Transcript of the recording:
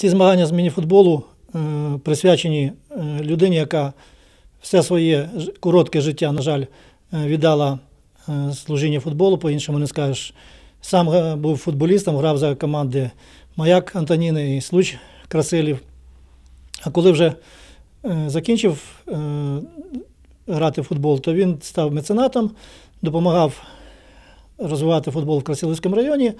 Ці змагання з мініфутболу е, присвячені е, людині, яка все своє коротке життя, на жаль, е, віддала служіння футболу, по-іншому не скажеш. Сам був футболістом, грав за команди Маяк Антоніни і Случ Красилів. А коли вже закінчив грати в футбол, то він став меценатом, допомагав розвивати футбол в Красилівському районі.